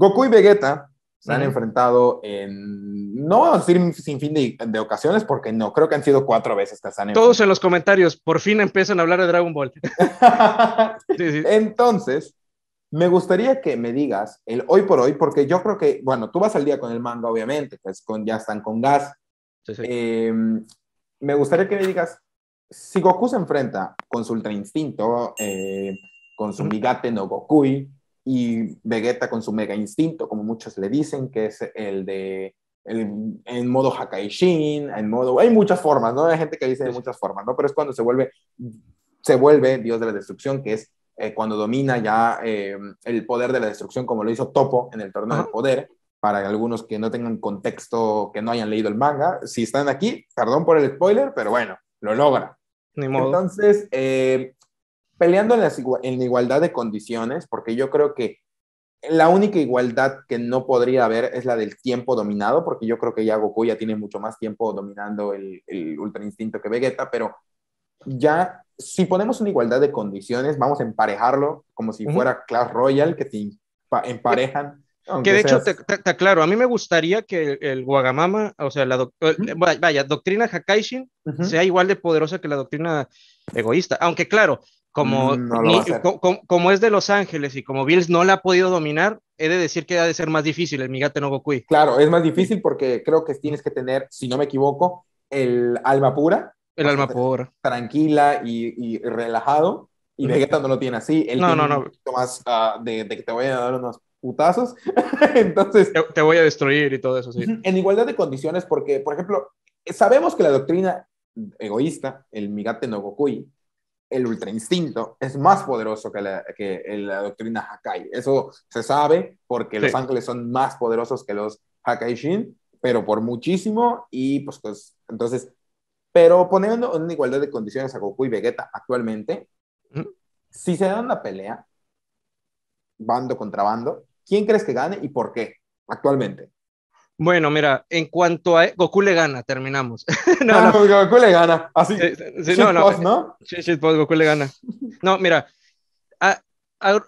Goku y Vegeta se han enfrentado en, no a sin fin de, ocasiones, porque no, creo que han sido cuatro veces que se Todos en los comentarios, por fin empiezan a hablar de Dragon Ball. Entonces, me gustaría que me digas el hoy por hoy, porque yo creo que, bueno, tú vas al día con el manga, obviamente, pues con, ya están con gas. Em, me gustaría que me digas, si Goku se enfrenta con su ultra instinto, eh, con su migate no Goku y Vegeta con su mega instinto, como muchos le dicen, que es el de en modo Hakaishin, en modo hay muchas formas, no hay gente que dice de muchas formas, no, pero es cuando se vuelve se vuelve dios de la destrucción, que es eh, cuando domina ya eh, el poder de la destrucción, como lo hizo Topo en el torneo de poder. Para algunos que no tengan contexto, que no hayan leído el manga, si están aquí, perdón por el spoiler, pero bueno, lo logra. Entonces, eh, peleando en, la igualdad de condiciones, porque yo creo que la única igualdad que no podría haber es la del tiempo dominado, porque yo creo que ya Goku ya tiene mucho más tiempo dominando el, el Ultra Instinto que Vegeta, pero ya si ponemos una igualdad de condiciones, vamos a emparejarlo como si fuera Clash Royale, que te emparejan. Que de hecho, está claro, a mí me gustaría que el, Guagamama, o sea, la vaya, doctrina Hakaishin sea igual de poderosa que la doctrina egoísta. Aunque claro, como, mm, como, es de Los Ángeles y como Bills no la ha podido dominar, he de decir que ha de ser más difícil el Migate no Gokui. Claro, es más difícil porque creo que tienes que tener, si no me equivoco, el alma pura. El alma pura. Tranquila y, relajado. Y Vegeta no lo tiene así. no, no, no. más ah, de, que te voy a dar unos putazos. Entonces. Te, voy a destruir y todo eso, En igualdad de condiciones, porque, por ejemplo, sabemos que la doctrina egoísta, el Migate no Gokui, el ultra instinto es más poderoso que la, doctrina Hakai. Eso se sabe porque los ángeles son más poderosos que los Hakai Shin, pero por muchísimo. Y pues, pues entonces, pero poniendo en igualdad de condiciones a Goku y Vegeta actualmente, si se dan una pelea, bando contra bando, ¿quién crees que gane y por qué actualmente? Bueno, mira, en cuanto a Goku le gana, terminamos. Ah, no, no. Goku le gana. Así. Sí, no, Sí, sí, Goku le gana. No, mira,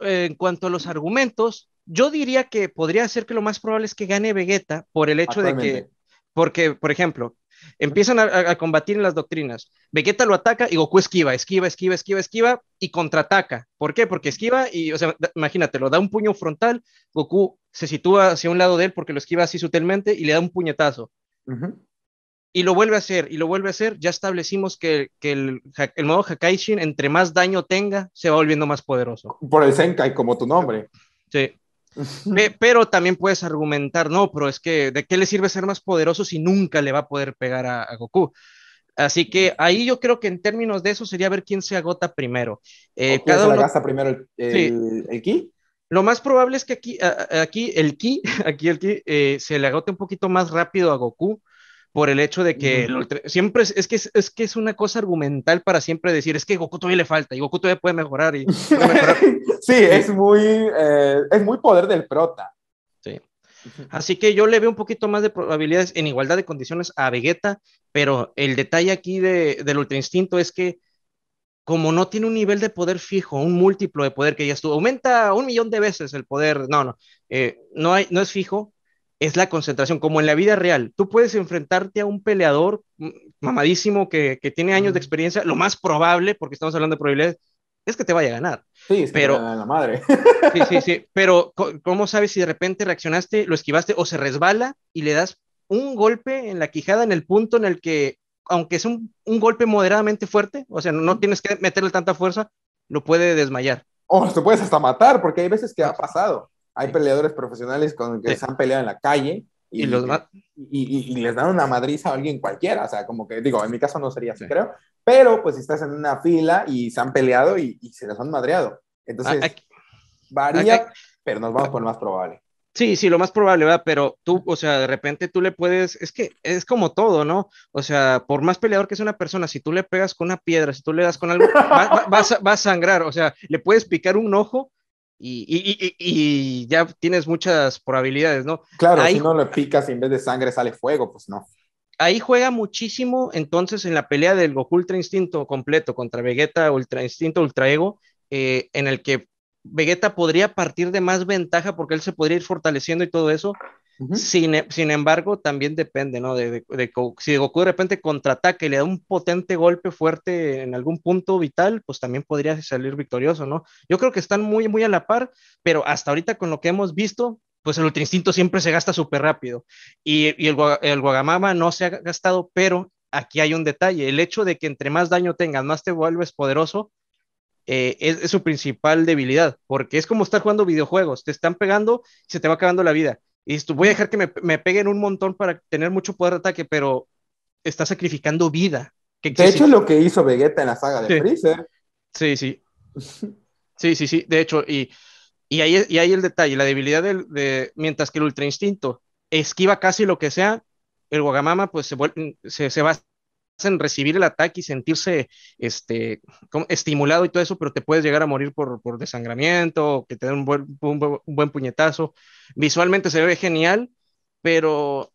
en cuanto a los argumentos, yo diría que podría ser que lo más probable es que gane Vegeta por el hecho de que, porque, por ejemplo, Empiezan a, combatir en las doctrinas. Vegeta lo ataca y Goku esquiva, esquiva, esquiva, esquiva, esquiva y contraataca. ¿Por qué? Porque esquiva y, o sea, imagínate, lo da un puño frontal, Goku se sitúa hacia un lado de él porque lo esquiva así sutilmente y le da un puñetazo. Y lo vuelve a hacer, y lo vuelve a hacer. Ya establecimos que, el, modo modo Hakaishin, entre más daño tenga, se va volviendo más poderoso. Por el Zenkai como tu nombre. Sí pero también puedes argumentar, no, pero es que, ¿de qué le sirve ser más poderoso si nunca le va a poder pegar a, Goku? Así que ahí yo creo que en términos de eso sería ver quién se agota primero. quién eh, se primero el, ki? Lo más probable es que aquí, aquí el ki, aquí el ki eh, se le agote un poquito más rápido a Goku por el hecho de que siempre es, que es, que es una cosa argumental para siempre decir es que Goku todavía le falta y Goku todavía puede mejorar y sí es muy eh, es muy poder del prota sí así que yo le veo un poquito más de probabilidades en igualdad de condiciones a Vegeta pero el detalle aquí de, del ultra instinto es que como no tiene un nivel de poder fijo, un múltiplo de poder que ya estuvo, aumenta un millón de veces el poder, no, no, eh, no, hay, no es fijo, es la concentración, como en la vida real. Tú puedes enfrentarte a un peleador mm, mamadísimo que, tiene años de experiencia, lo más probable, porque estamos hablando de probabilidades, es que te vaya a ganar. Sí, pero, la madre. Sí, sí, sí, pero ¿cómo sabes si de repente reaccionaste, lo esquivaste o se resbala y le das un golpe en la quijada en el punto en el que, aunque es un, golpe moderadamente fuerte, o sea, no tienes que meterle tanta fuerza, lo puede desmayar. O te puedes hasta matar, porque hay veces que ha pasado. Hay peleadores profesionales con que se han peleado en la calle y, les dan una madriza a alguien cualquiera. O sea, como que digo, en mi caso no sería así, creo. Pero pues si estás en una fila y se han peleado y, se les han madreado. Entonces, ah, varía, pero nos vamos ah. por lo más probable. Sí, sí, lo más probable, ¿verdad? Pero tú, o sea, de repente tú le puedes, es que es como todo, ¿no? O sea, por más peleador que sea una persona, si tú le pegas con una piedra, si tú le das con algo, va, va a sangrar, o sea, le puedes picar un ojo, y, ya tienes muchas probabilidades, ¿no? Claro, si no lo picas y en vez de sangre sale fuego, pues no. Ahí juega muchísimo, entonces, en la pelea del Goku Ultra Instinto completo contra Vegeta Ultra Instinto Ultra Ego, eh, en el que Vegeta podría partir de más ventaja porque él se podría ir fortaleciendo y todo eso, e, sin, embargo, también depende, ¿no? De, de, si Goku de repente contraataque y le da un potente golpe fuerte en algún punto vital, pues también podría salir victorioso, ¿no? Yo creo que están muy, muy a la par, pero hasta ahorita con lo que hemos visto, pues el Ultra Instinto siempre se gasta súper rápido y, el, Guagamama no se ha gastado, pero aquí hay un detalle, el hecho de que entre más daño tengas, más te vuelves poderoso, eh, es, es, su principal debilidad, porque es como estar jugando videojuegos, te están pegando y se te va acabando la vida voy a dejar que me, peguen un montón para tener mucho poder de ataque, pero está sacrificando vida. de hecho, es lo que hizo Vegeta en la saga de sí. Freezer. Sí, sí. Sí, sí, sí. De hecho, y, y, ahí, y el detalle, la debilidad de, mientras que el Ultra Instinto esquiva casi lo que sea, el Guagamama pues se, se, se va en recibir el ataque y sentirse este, estimulado y todo eso, pero te puedes llegar a morir por, por desangramiento, o que te den un buen, un, buen puñetazo. Visualmente se ve genial, pero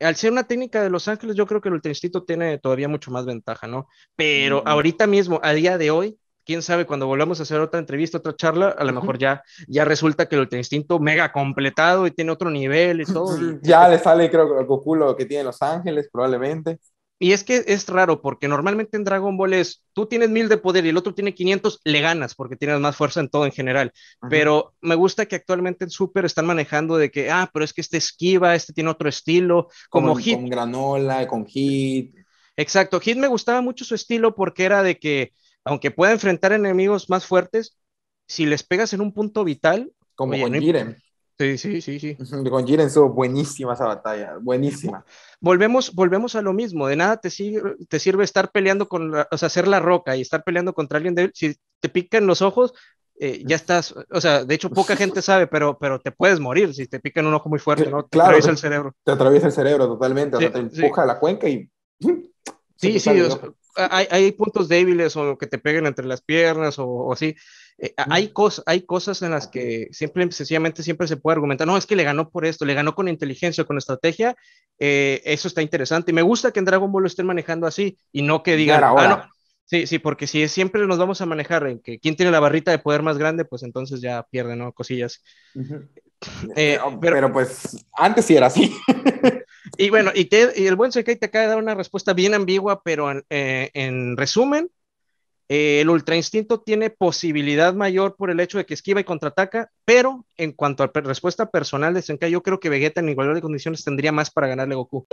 al ser una técnica de Los Ángeles, yo creo que el Ultra Instinto tiene todavía mucho más ventaja, ¿no? Pero mm. ahorita mismo, a día de hoy, quién sabe, cuando volvamos a hacer otra entrevista, otra charla, a lo mejor ya, ya resulta que el Ultra Instinto mega completado y tiene otro nivel y todo. ya le sale, creo, el culo que tiene Los Ángeles, probablemente. Y es que es raro, porque normalmente en Dragon Ball es, tú tienes mil de poder y el otro tiene 500, le ganas porque tienes más fuerza en todo en general. Pero me gusta que actualmente en Super están manejando de que, ah, pero es que este esquiva, este tiene otro estilo, como, Hit. Con granola, con Hit. Exacto, Hit me gustaba mucho su estilo porque era de que, aunque pueda enfrentar enemigos más fuertes, si les pegas en un punto vital... Como con Sí, sí, sí, sí. Con Jiren estuvo buenísima esa batalla, buenísima. Volvemos, volvemos a lo mismo, de nada te sirve, te sirve estar peleando con, o sea, ser la roca y estar peleando contra alguien débil. Si te pican los ojos, eh, ya estás, o sea, de hecho poca gente sabe, pero, pero te puedes morir si te pican un ojo muy fuerte, ¿no? Te atraviesa el cerebro. Te atraviesa el cerebro totalmente, o sea, te empuja a la cuenca y... Sí, sí, hay, hay, puntos débiles o que te peguen entre las piernas o, o así, eh, hay, hay cosas en las que siempre, sencillamente siempre se puede argumentar, no, es que le ganó por esto, le ganó con inteligencia, con estrategia, eh, eso está interesante. Y me gusta que en Dragon Ball lo estén manejando así y no que digan, ah, ahora, Sí, sí, porque si siempre nos vamos a manejar en que quién tiene la barrita de poder más grande, pues entonces ya pierde, ¿no? Cosillas. Eh, pero, pues antes sí era así. y bueno, y, el buen Sekai te acaba de dar una respuesta bien ambigua, pero en resumen, eh, el Ultra Instinto tiene posibilidad mayor por el hecho de que esquiva y contraataca, pero en cuanto a respuesta personal de Senkai, yo creo que Vegeta en igualdad de condiciones tendría más para ganarle a Goku.